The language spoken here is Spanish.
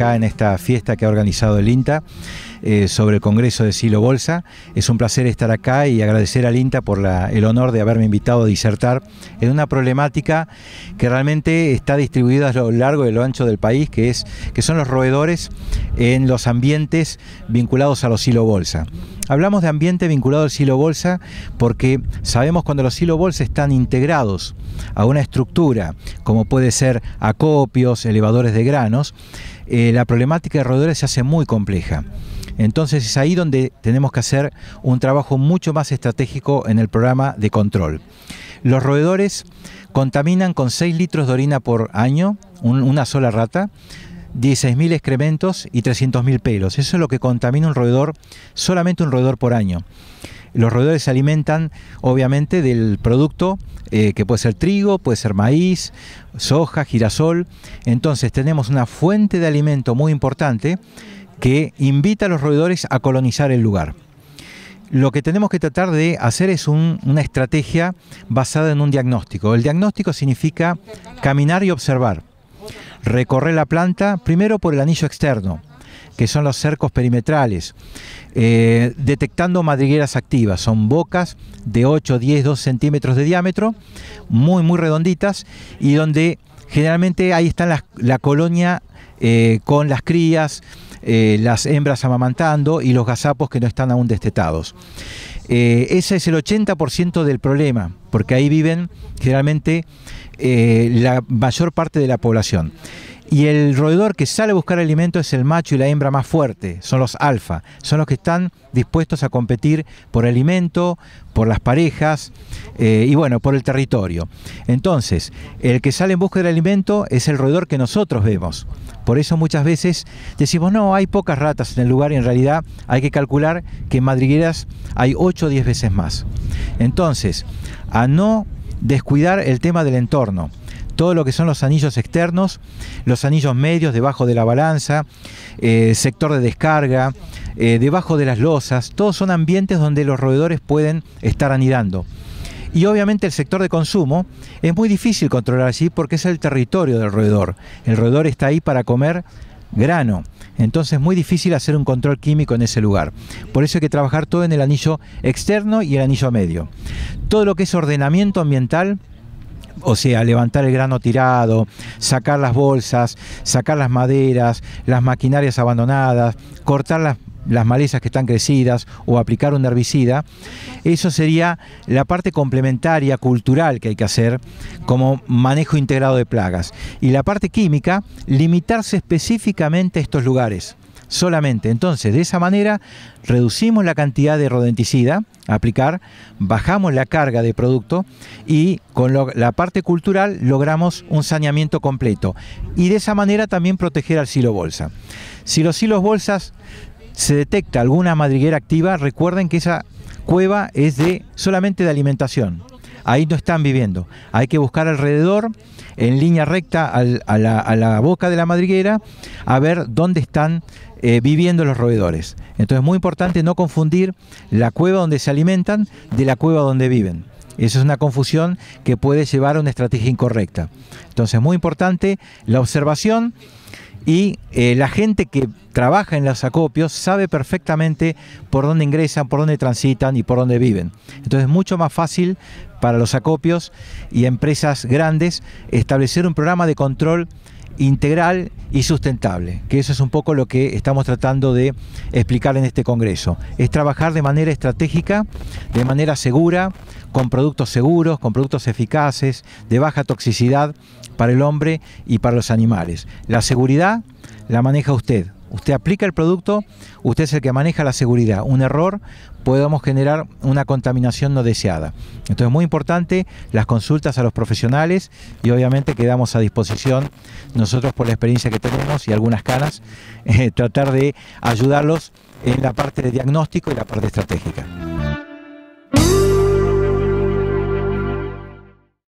acá en esta fiesta que ha organizado el INTA eh, sobre el Congreso de Silo Bolsa. Es un placer estar acá y agradecer al INTA por el honor de haberme invitado a disertar en una problemática que realmente está distribuida a lo largo y lo ancho del país, que, es, que son los roedores en los ambientes vinculados a los silo bolsa. Hablamos de ambiente vinculado al silo bolsa porque sabemos cuando los silo bolsa están integrados a una estructura, como puede ser acopios, elevadores de granos, eh, la problemática de roedores se hace muy compleja. Entonces es ahí donde tenemos que hacer un trabajo mucho más estratégico en el programa de control. Los roedores contaminan con 6 litros de orina por año, una sola rata, 16.000 excrementos y 300.000 pelos. Eso es lo que contamina un roedor, solamente un roedor por año. Los roedores se alimentan obviamente del producto eh, que puede ser trigo, puede ser maíz, soja, girasol. Entonces tenemos una fuente de alimento muy importante que invita a los roedores a colonizar el lugar. Lo que tenemos que tratar de hacer es una estrategia basada en un diagnóstico. El diagnóstico significa caminar y observar. Recorrer la planta primero por el anillo externo, que son los cercos perimetrales, eh, detectando madrigueras activas. Son bocas de 8, 10, 2 centímetros de diámetro, muy, muy redonditas, y donde generalmente ahí está la, colonia eh, con las crías, eh, las hembras amamantando y los gazapos que no están aún destetados. ese es el 80% del problema, porque ahí viven generalmente la mayor parte de la población. Y el roedor que sale a buscar alimento es el macho y la hembra más fuerte, son los alfa, son los que están dispuestos a competir por alimento, por las parejas eh, y bueno, por el territorio. Entonces, el que sale en busca del alimento es el roedor que nosotros vemos. Por eso muchas veces decimos, no, hay pocas ratas en el lugar y en realidad hay que calcular que en madrigueras hay 8 o 10 veces más. Entonces, a no descuidar el tema del entorno todo lo que son los anillos externos, los anillos medios debajo de la balanza, eh, sector de descarga, eh, debajo de las losas, todos son ambientes donde los roedores pueden estar anidando. Y obviamente el sector de consumo es muy difícil controlar así porque es el territorio del roedor. El roedor está ahí para comer grano. Entonces es muy difícil hacer un control químico en ese lugar. Por eso hay que trabajar todo en el anillo externo y el anillo medio. Todo lo que es ordenamiento ambiental o sea, levantar el grano tirado, sacar las bolsas, sacar las maderas, las maquinarias abandonadas, cortar las, malezas que están crecidas o aplicar un herbicida, eso sería la parte complementaria cultural que hay que hacer como manejo integrado de plagas. Y la parte química, limitarse específicamente a estos lugares solamente. Entonces, de esa manera, reducimos la cantidad de rodenticida a aplicar, bajamos la carga de producto y con la parte cultural logramos un saneamiento completo. Y de esa manera también proteger al silo bolsa. Si los silos bolsas se detecta alguna madriguera activa, recuerden que esa cueva es de solamente de alimentación ahí no están viviendo. Hay que buscar alrededor, en línea recta a, la, boca de la madriguera, a ver dónde están eh, viviendo los roedores. Entonces es muy importante no confundir la cueva donde se alimentan de la cueva donde viven. Esa es una confusión que puede llevar a una estrategia incorrecta. Entonces, muy importante la observación y eh, la gente que trabaja en los acopios sabe perfectamente por dónde ingresan, por dónde transitan y por dónde viven. Entonces es mucho más fácil para los acopios y empresas grandes establecer un programa de control integral y sustentable, que eso es un poco lo que estamos tratando de explicar en este Congreso. Es trabajar de manera estratégica, de manera segura, con productos seguros, con productos eficaces, de baja toxicidad para el hombre y para los animales. La seguridad la maneja usted, Usted aplica el producto, usted es el que maneja la seguridad. Un error podemos generar una contaminación no deseada. Entonces, muy importante las consultas a los profesionales y obviamente quedamos a disposición nosotros por la experiencia que tenemos y algunas canas, eh, tratar de ayudarlos en la parte de diagnóstico y la parte estratégica.